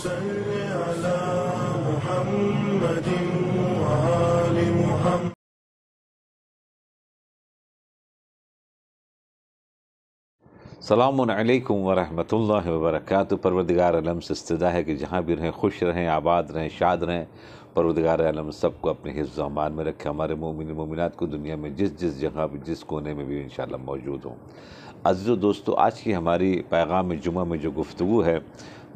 सलामकुम वरहमत ला परवरदगार आलम से इस्तः है कि जहाँ भी रहें खुश रहें आबाद रहें शाद रहें परवरदगार आलम सबको अपने हिफ्ज़ अमान में रखें हमारे मोमिन मोमिनात को दुनिया में जिस जिस जगह पर जिस कोने में भी इन मौजूद हों अज़ीज़ दोस्तों आज की हमारी पैगाम जुमा में जो गुफ्तु है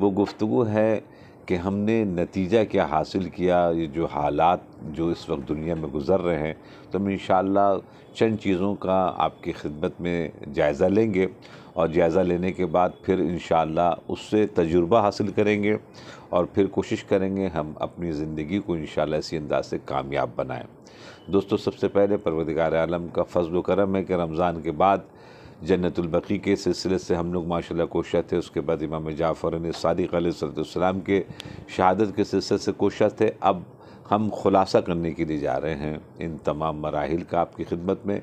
वो गुफ्तु है कि हमने नतीजा क्या हासिल किया ये जो हालात जो इस वक्त दुनिया में गुज़र रहे हैं तो हम इन चंद चीज़ों का आपकी खिदमत में जायज़ा लेंगे और जायज़ा लेने के बाद फिर इन उससे तजुर्बा हासिल करेंगे और फिर कोशिश करेंगे हम अपनी ज़िंदगी को इन इसी अंदाज से कामयाब बनाएं दोस्तों सबसे पहले परवदगार आलम का फजल करम है कि रमज़ान के बाद जन्नतुलबकी के सिलसिले से हम लोग माशा कोशा थे उसके बाद इमाम जाफ़र ने सादिक के शहादत के सिलसिले से कोशा थे अब हम खुलासा करने के लिए जा रहे हैं इन तमाम मराहल का आपकी खिदमत में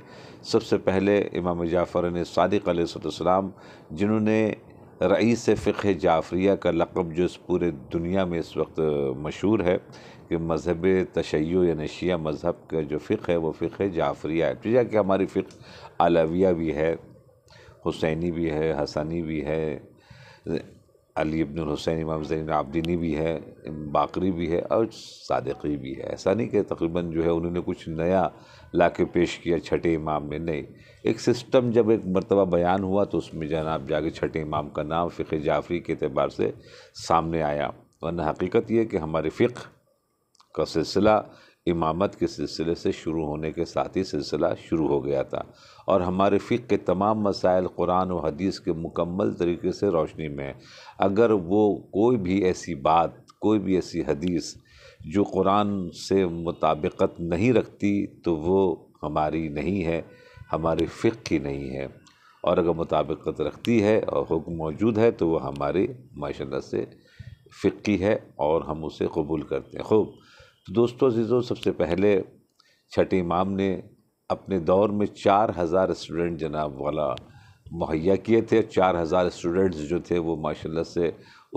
सबसे पहले इमाम जाफ़र ने सादिक सलाम जिन्होंने रईस फ़िक जाफरिया का लक़ब जो इस पूरे दुनिया में इस वक्त मशहूर है कि मजहब तशै या नशिया मज़हब का जो फ़िक है वो फ़िक जाफरिया है जिया तो कि हमारी फ़िक अलविया भी है हुसैनी भी है हसनी भी है अली इब्न हुसैन इमाम हुसैन आब्दीनी भी है बाकरी भी है और सादकी भी है ऐसा नहीं कि तकरीबन जो है उन्होंने कुछ नया ला के पेश किया छठे इमाम में नहीं एक सिस्टम जब एक मरतबा बयान हुआ तो उसमें जनाब जाके छठे इमाम का नाम फ़िक जाफरी के अतबार से सामने आया वरना हकीकत यह कि हमारे फ़िक का सिलसिला इमामत के सिलसिले से शुरू होने के साथ ही सिलसिला शुरू हो गया था और हमारे फ़िक के तमाम मसाइल कुरान और हदीस के मुकम्मल तरीके से रोशनी में अगर वो कोई भी ऐसी बात कोई भी ऐसी हदीस जो कुरान से मुताबिकत नहीं रखती तो वो हमारी नहीं है हमारे फ़िक की नहीं है और अगर मुताबिकत रखती है और हुक्म मौजूद है तो वह हमारे माशा से फ़िक्की है और हम उसे कबूल करते हैं खूब तो दोस्तों जीज़ो सबसे पहले छठे इमाम ने अपने दौर में चार हज़ार स्टूडेंट जनाब वाला मुहैया किए थे चार हज़ार स्टूडेंट्स जो थे वो माशाल्लाह से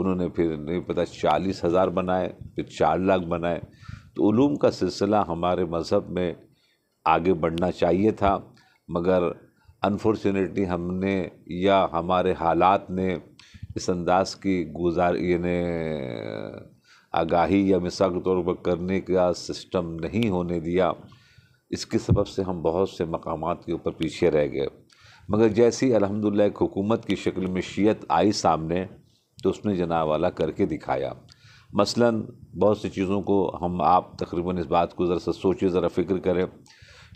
उन्होंने फिर नहीं पता चालीस हज़ार बनाए फिर चार लाख बनाए तो ूम का सिलसिला हमारे मज़हब में आगे बढ़ना चाहिए था मगर अनफॉर्चुनेटली हमने या हमारे हालात ने इस अंदाज की गुजार यानी आगाही या मिसाल के तौर पर करने का सिस्टम नहीं होने दिया इसके सबब से हम बहुत से मकाम के ऊपर पीछे रह गए मगर जैसी अलहमदिल्ला एक हुकूमत की शक्ल में शीयत आई सामने तो उसने जना वाला करके दिखाया मसलन बहुत सी चीज़ों को हम आप तकरीबन इस बात को ज़रा सा सोचें ज़रा फ़िक्र करें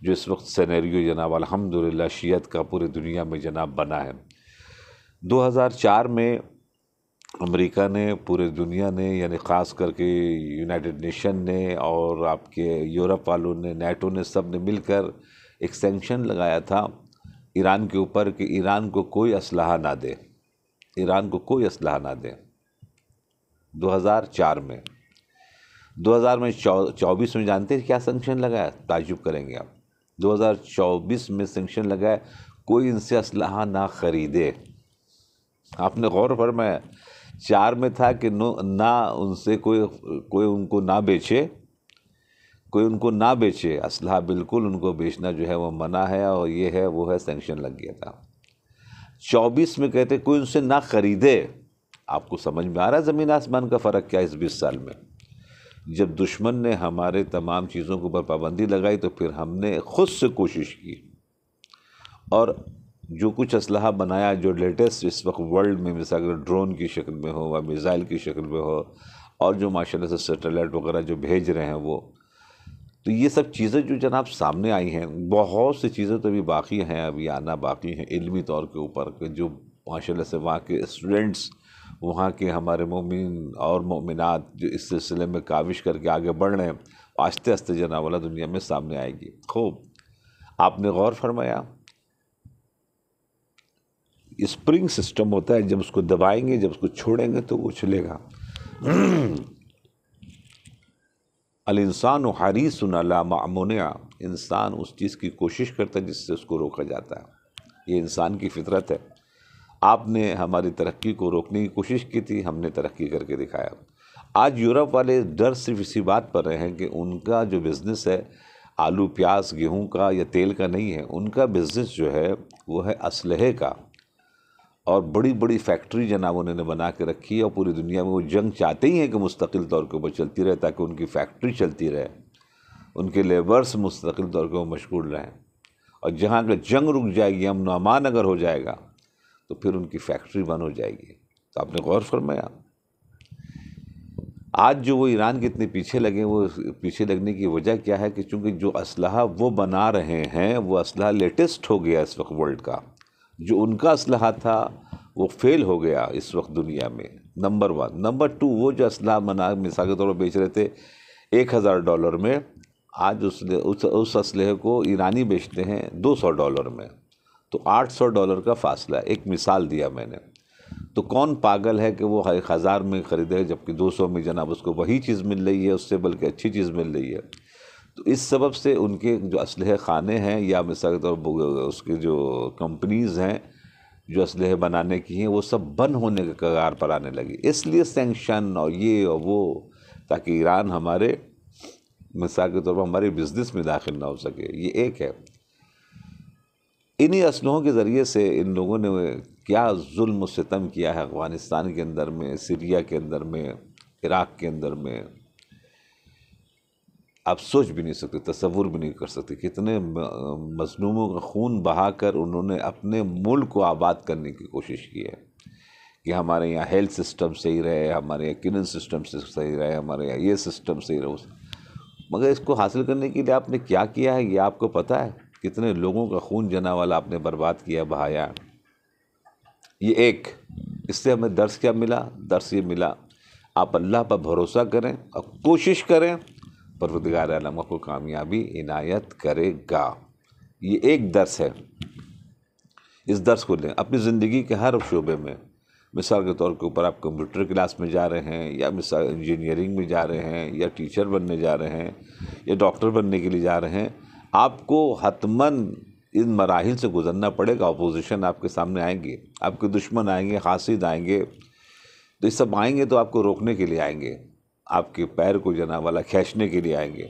जो इस वक्त सनेरियो जनाब अलहमदिल्ला शीयत का पूरी दुनिया में जनाब बना है 2004 में अमेरिका ने पूरे दुनिया ने यानी ख़ास करके यूनाइटेड नेशन ने और आपके यूरोप वालों ने नेटो ने सब ने मिलकर एक सेंक्शन लगाया था ईरान के ऊपर कि ईरान को कोई असलाह ना दे ईरान को कोई असलाह ना दे 2004 में 2000 में चौबीस में जानते हैं क्या सेंक्शन लगाया ताजुब करेंगे आप 2024 में सेंक्शन लगाया कोई इनसे असलाह ना ख़रीदे आपने गौर फरमाया चार में था कि नो ना उनसे कोई कोई उनको ना बेचे कोई उनको ना बेचे असलाह बिल्कुल उनको बेचना जो है वो मना है और ये है वो है सेंक्शन लग गया था चौबीस में कहते कोई उनसे ना ख़रीदे आपको समझ में आ रहा है ज़मीन आसमान का फ़र्क क्या है इस बीस साल में जब दुश्मन ने हमारे तमाम चीज़ों के ऊपर पाबंदी लगाई तो फिर हमने खुद से कोशिश की और जो कुछ असलाह बनाया जो लेटेस्ट इस वक्त वर्ल्ड में अगर ड्रोन की शक्ल में हो या मिज़ाइल की शक्ल में हो और जो माशाल्लाह से सेटेलाइट वगैरह जो भेज रहे हैं वो तो ये सब चीज़ें जो जनाब सामने आई हैं बहुत सी चीज़ें तो अभी बाकी हैं अभी आना बाकी हैं इलमी तौर के ऊपर के जो माशा से वहाँ के स्टूडेंट्स वहाँ के हमारे मोमिन और मोमिनत जो इस सिलसिले में काविश करके आगे बढ़ रहे हैं आस्ते आस्ते जनाब वाला दुनिया में सामने आएगी खूब आपने गौर फरमाया स्प्रिंग सिस्टम होता है जब उसको दबाएंगे जब उसको छोड़ेंगे तो वो उछलेगा अल इंसान हारीस सुनला मामोनिया इंसान उस चीज़ की कोशिश करता है जिससे उसको रोका जाता है ये इंसान की फितरत है आपने हमारी तरक्की को रोकने की कोशिश की थी हमने तरक्की करके दिखाया आज यूरोप वाले डर सिर्फ इसी बात पर रहे हैं कि उनका जो बिज़नेस है आलू प्याज गेहूं का या तेल का नहीं है उनका बिज़नेस जो है वो है इसलहे का और बड़ी बड़ी फैक्ट्री जनाब उन्होंने बना के रखी है और पूरी दुनिया में वो जंग चाहते ही हैं कि मुस्तकिल तौर के ऊपर चलती रहे ताकि उनकी फैक्ट्री चलती रहे उनके लेबर्स मुस्तकिल तौर के ऊपर मशगूल रहें और जहाँ अगर जंग रुक जाएगी अमन अमान अगर हो जाएगा तो फिर उनकी फैक्ट्री बंद हो जाएगी तो आपने गौर फरमाया आज जो वो ईरान के इतने पीछे लगे वो पीछे लगने की वजह क्या है कि चूँकि जो असलाह वो बना रहे हैं वो असलाह लेटेस्ट हो गया इस वक्त वर्ल्ड का जो उनका असलहा था वो फेल हो गया इस वक्त दुनिया में नंबर वन नंबर टू वो जो असलाह मना मिसाल के तौर पर बेच रहे थे एक हज़ार डॉलर में आज उसने उस उस असलहे को ईरानी बेचते हैं दो सौ डॉलर में तो आठ सौ डॉलर का फासला एक मिसाल दिया मैंने तो कौन पागल है कि वो हज़ार में ख़रीदे जबकि दो सौ में जनाब उसको वही चीज़ मिल रही है उससे बल्कि अच्छी चीज़ मिल रही है तो इस सबब से उनके जो असलह खाने हैं या मिसाल के तौर पर उसके जो कंपनीज़ हैं जो असलह बनाने की हैं वो सब बंद होने के कगार पर आने लगी इसलिए सेंक्शन और ये और वो ताकि ईरान हमारे मिसाल के तौर पर हमारे बिज़नेस में दाखिल ना हो सके ये एक है इन्हीं असलहों के ज़रिए से इन लोगों ने क्या जुल्म सितम किया है अफ़गानिस्तान के अंदर में सीरिया के अंदर में इराक़ के अंदर में आप सोच भी नहीं सकते तस्वुर भी नहीं कर सकते कितने मजलूमों का खून बहाकर उन्होंने अपने मुल्क को आबाद करने की कोशिश की है कि हमारे यहाँ हेल्थ सिस्टम सही रहे हमारे यहाँ किरण सिस्टम सही रहे हमारे यहाँ ये सिस्टम सही रहे मगर इसको हासिल करने के लिए आपने क्या किया है ये आपको पता है कितने लोगों का खून जना वाला आपने बर्बाद किया बहाया ये एक इससे हमें दर्स क्या मिला दर्स ये मिला आप अल्लाह पर भरोसा करें और कोशिश करें परवदगार आलम को कामयाबी इनायत करेगा ये एक दर्स है इस दर्स को लें अपनी ज़िंदगी के हर शोबे में मिसाल के तौर के ऊपर आप कंप्यूटर क्लास में जा रहे हैं या मिसाल इंजीनियरिंग में जा रहे हैं या टीचर बनने जा रहे हैं या डॉक्टर बनने के लिए जा रहे हैं आपको हतमन इन मराहल से गुजरना पड़ेगा अपोजिशन आपके सामने आएंगे आपके दुश्मन आएंगे खासिद आएंगे तो ये सब आएंगे तो आपको रोकने के लिए आएंगे आपके पैर को जना वाला खींचने के लिए आएंगे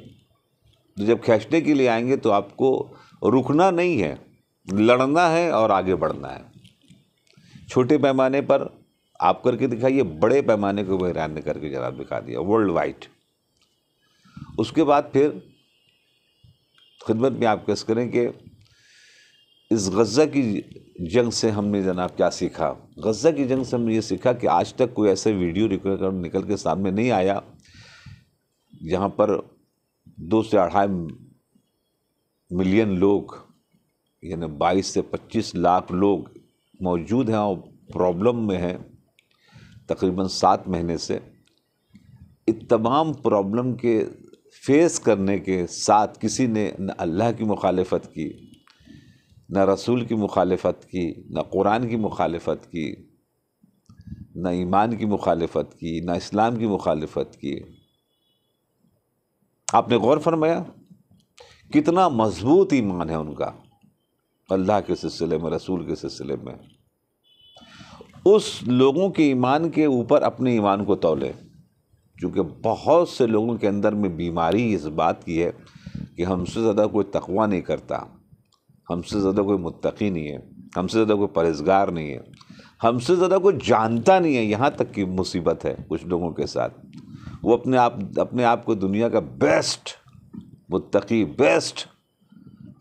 तो जब खींचने के लिए आएंगे तो आपको रुकना नहीं है लड़ना है और आगे बढ़ना है छोटे पैमाने पर आप करके दिखाइए बड़े पैमाने को बहरान ने करके जरा दिखा दिया वर्ल्ड वाइड उसके बाद फिर खिदमत में आप कस करें कि इस गज़ा की जंग से हमने जनाब क्या सीखा गज़ा की जंग से हमने ये सीखा कि आज तक कोई ऐसे वीडियो रिकॉर्ड निकल के सामने नहीं आया जहाँ पर दो से अढ़ाई मिलियन लोग यानी बाईस से पच्चीस लाख लोग मौजूद हैं और प्रॉब्लम में हैं तकरीबन सात महीने से इत तमाम प्रॉब्लम के फेस करने के साथ किसी ने अल्लाह की मुखालफत की ना रसूल की मुखालफत की ना कुरान की मुखालफत की ना ईमान की मुखालफत की ना इस्लाम की मुखालफत की आपने गौर फरमाया कितना मजबूत ईमान है उनका अल्लाह के सिलसिले में रसूल के सिलसिले में उस लोगों के ईमान के ऊपर अपने ईमान को तोलें चूँकि बहुत से लोगों के अंदर में बीमारी इस बात की है कि हमसे ज़्यादा कोई तकवा नहीं करता हमसे ज़्यादा कोई मुतकी नहीं है हमसे ज़्यादा कोई परहेजगार नहीं है हमसे ज़्यादा कोई जानता नहीं है यहाँ तक की मुसीबत है कुछ लोगों के साथ वो अपने आप अपने आप को दुनिया का बेस्ट मुतकी बेस्ट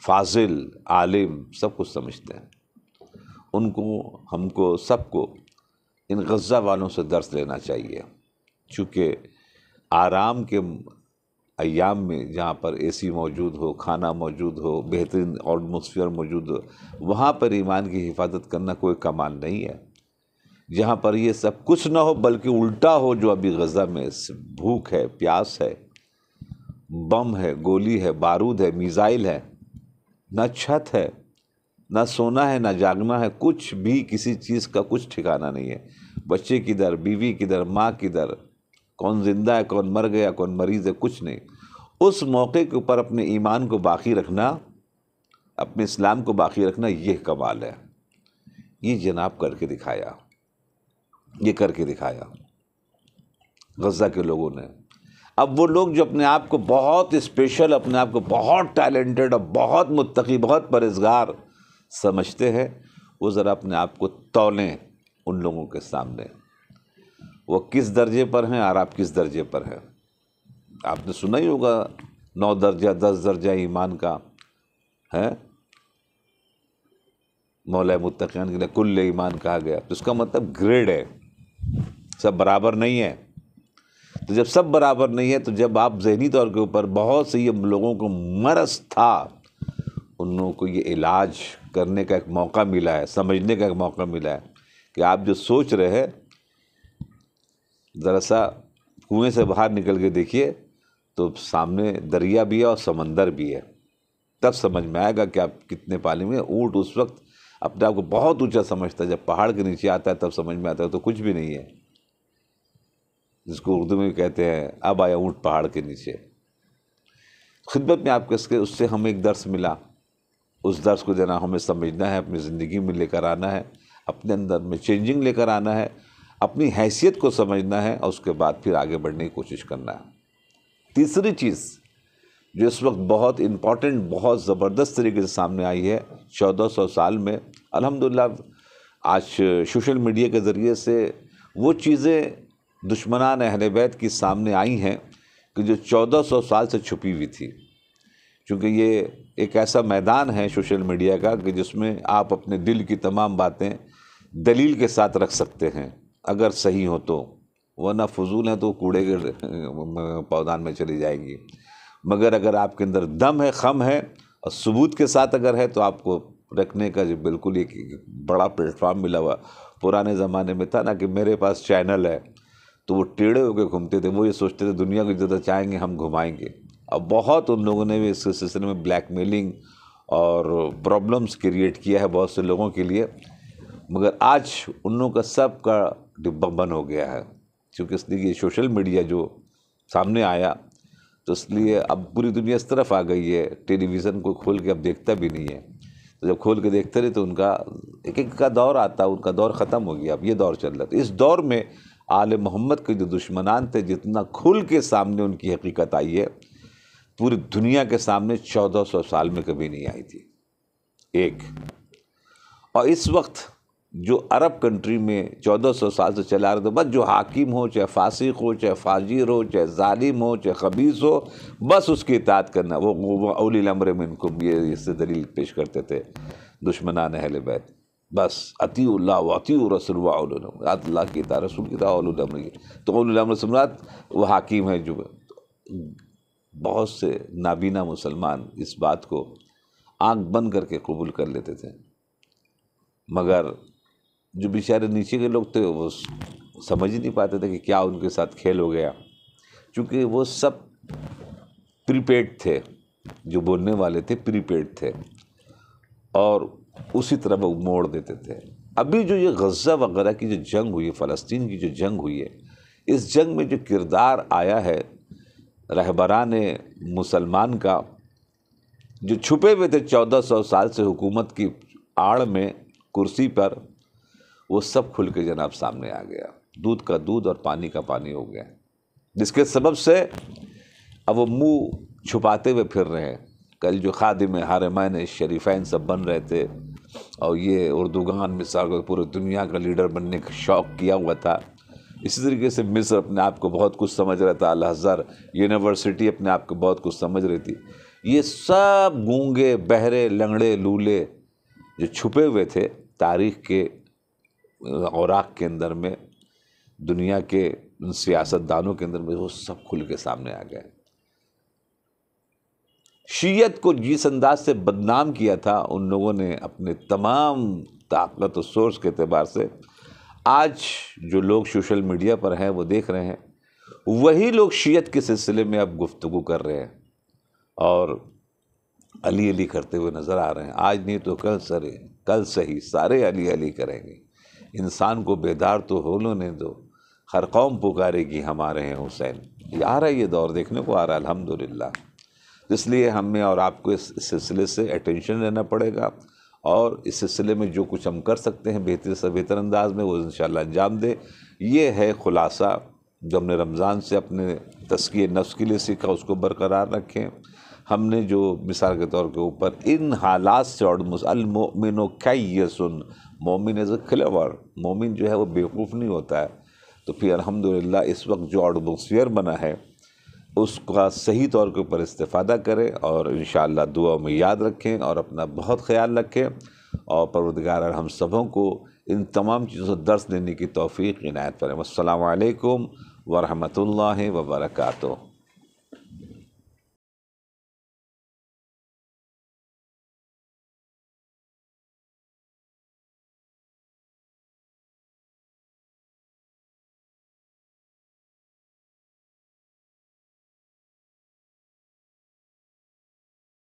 फाजिल आलिम सब कुछ समझते हैं उनको हमको सबको इन गज़ा वालों से दर्श लेना चाहिए चूँकि आराम के अयाम में जहाँ पर एसी मौजूद हो खाना मौजूद हो बेहतरीन एटमोसफियर मौजूद हो वहाँ पर ईमान की हिफाजत करना कोई कमाल नहीं है जहाँ पर ये सब कुछ ना हो बल्कि उल्टा हो जो अभी गज़ा में भूख है प्यास है बम है गोली है बारूद है मिज़ाइल है ना छत है ना सोना है ना जागना है कुछ भी किसी चीज़ का कुछ ठिकाना नहीं है बच्चे किधर बीवी किधर माँ किधर कौन जिंदा है कौन मर गया कौन मरीज़ है कुछ नहीं उस मौके के ऊपर अपने ईमान को बाकी रखना अपने इस्लाम को बाकी रखना यह कमाल है ये जनाब करके दिखाया ये करके दिखाया गज़ा के लोगों ने अब वो लोग जो अपने आप को बहुत स्पेशल अपने आप को बहुत टैलेंटेड और बहुत मुतकी बहुत परहेजगार समझते हैं वो ज़रा अपने आप को तोलें उन लोगों के सामने वो किस दर्जे पर हैं और आप किस दर्जे पर हैं आपने सुना ही होगा नौ दर्जा दस दर्जा ईमान का है मौल मुतकान के लिए कुल ईमान कहा गया तो इसका मतलब ग्रेड है सब बराबर नहीं है तो जब सब बराबर नहीं है तो जब आप जहनी तौर के ऊपर बहुत से ये लोगों को मरस था उन लोगों को ये इलाज करने का एक मौका मिला है समझने का एक मौका मिला है कि आप जो सोच रहे हैं ज़रा सा कुएँ से बाहर निकल के देखिए तो सामने दरिया भी है और समंदर भी है तब समझ में आएगा कि आप कितने पानी में ऊँट उस वक्त अपने आप को बहुत ऊंचा समझता है जब पहाड़ के नीचे आता है तब समझ में आता है तो कुछ भी नहीं है जिसको उर्दू में कहते हैं अब आया ऊँट पहाड़ के नीचे खिदमत में आपके इसके उससे हमें एक दर्स मिला उस दर्स को जना हमें समझना है अपनी ज़िंदगी में लेकर आना है अपने अंदर में चेंजिंग लेकर आना है अपनी हैसियत को समझना है और उसके बाद फिर आगे बढ़ने की कोशिश करना है तीसरी चीज़ जो इस वक्त बहुत इम्पॉर्टेंट बहुत ज़बरदस्त तरीके से सामने आई है चौदह सौ साल में अल्हम्दुलिल्लाह आज सोशल मीडिया के ज़रिए से वो चीज़ें दुश्मनान अहल बैत की सामने आई हैं कि जो चौदह सौ साल से छुपी हुई थी क्योंकि ये एक ऐसा मैदान है सोशल मीडिया का कि जिसमें आप अपने दिल की तमाम बातें दलील के साथ रख सकते हैं अगर सही हो तो वरना फजूल हैं तो कूड़े के पौधान में चली जाएंगी मगर अगर आपके अंदर दम है खम है और सबूत के साथ अगर है तो आपको रखने का जो बिल्कुल एक बड़ा प्लेटफार्म मिला हुआ पुराने ज़माने में था ना कि मेरे पास चैनल है तो वो टेढ़े होकर घूमते थे वो ये सोचते थे दुनिया को ज़्यादा चाहेंगे हम घुमाएंगे अब बहुत उन लोगों ने भी इस सिलसिले में ब्लैकमेलिंग और प्रॉब्लम्स क्रिएट किया है बहुत से लोगों के लिए मगर आज उन लोगों का सब का डिब्बा बंद हो गया है क्योंकि इसलिए ये सोशल मीडिया जो सामने आया तो इसलिए अब पूरी दुनिया इस तरफ आ गई है टेलीविज़न को खोल के अब देखता भी नहीं है तो जब खोल के देखते रहे तो उनका एक एक का दौर आता उनका दौर ख़त्म हो गया अब ये दौर चल रहा था इस दौर में आल मोहम्मद के जो दुश्मनान थे जितना खुल के सामने उनकी हकीकत आई है पूरी दुनिया के सामने चौदह सौ साल में कभी नहीं आई थी एक और इस वक्त जो अरब कंट्री में 1400 साल से चला रहे थे तो बस जो हाकिम हो चाहे फासिक हो चाहे फाजिर हो चाहे ालिम हो चाहे खबीस हो बस उसकी इतात करना वो अमर में इनको ये इससे दलील पेश करते थे दुश्मनान अहल बैत बस अतील्ला अती रसुल्ला अल्लाह की इता रसूल की तामर की तो सम्राट वो हाकिम है जो बहुत से नाबीना मुसलमान इस बात को आंख बंद करके कबूल कर लेते थे मगर जो बेचारे नीचे के लोग थे वो समझ ही नहीं पाते थे कि क्या उनके साथ खेल हो गया क्योंकि वो सब प्रीपेड थे जो बोलने वाले थे प्रीपेड थे और उसी तरह वो मोड़ देते थे अभी जो ये गज़ा वगैरह की जो जंग हुई है फ़लस्तीन की जो जंग हुई है इस जंग में जो किरदार आया है रहबरान मुसलमान का जो छुपे हुए थे चौदह सौ साल से हुकूमत की आड़ में कुर्सी पर वो सब खुल के जनाब सामने आ गया दूध का दूध और पानी का पानी हो गया जिसके सबब से अब वो मुंह छुपाते हुए फिर रहे हैं कल जो खादिम मैन शरीफैन सब बन रहे थे और ये उर्दूगान मिसाल पूरी दुनिया का लीडर बनने का शौक़ किया हुआ था इसी तरीके से मिस्र अपने आप को बहुत कुछ समझ रहा था अलहज़र यूनिवर्सिटी अपने आप को बहुत कुछ समझ रही थी ये सब गूंगे बहरे लंगड़े लूले जो छुपे हुए थे तारीख के औराक के अंदर में दुनिया के सियासतदानों के अंदर में वो सब खुल के सामने आ गए शीयत को जिस अंदाज से बदनाम किया था उन लोगों ने अपने तमाम ताकत और सोर्स के अतबार से आज जो लोग सोशल मीडिया पर हैं वो देख रहे हैं वही लोग शीयत के सिलसिले में अब गुफ्तु कर रहे हैं और अली अली करते हुए नज़र आ रहे हैं आज नहीं तो कल सरे कल सही सारे अली अली करेंगे इंसान को बेदार तो हो नहीं दो तो हर कौम पुकारेगी हमारे हैं हुसैन ये आ रहा है ये दौर देखने को आ रहा है अलहमदिल्ला इसलिए हमें और आपको इस सिलसिले से अटेंशन लेना पड़ेगा और इस सिलसिले में जो कुछ हम कर सकते हैं बेहतर से बेहतर अंदाज में वो इन अंजाम दे ये है ख़ुलासा जो हमने रमज़ान से अपने तस्की नफ्स के लिए सीखा उसको बरकरार रखें हमने जो मिसाल के तौर के ऊपर इन हालात से और ये कैसन मोमिन एज़ अ खिलावर मोमिन जो है वो बेवकूफ़ नहीं होता है तो फिर अलहमदिल्ला इस वक्त जो आटमोसफियर बना है उसका सही तौर के ऊपर इस्तादा करें और इन दुआ में याद रखें और अपना बहुत ख्याल रखें और परवदगार हम सबों को इन तमाम चीज़ों से दर्स देने की तोफ़ी इनायत पर असलकम वरहमल वर्का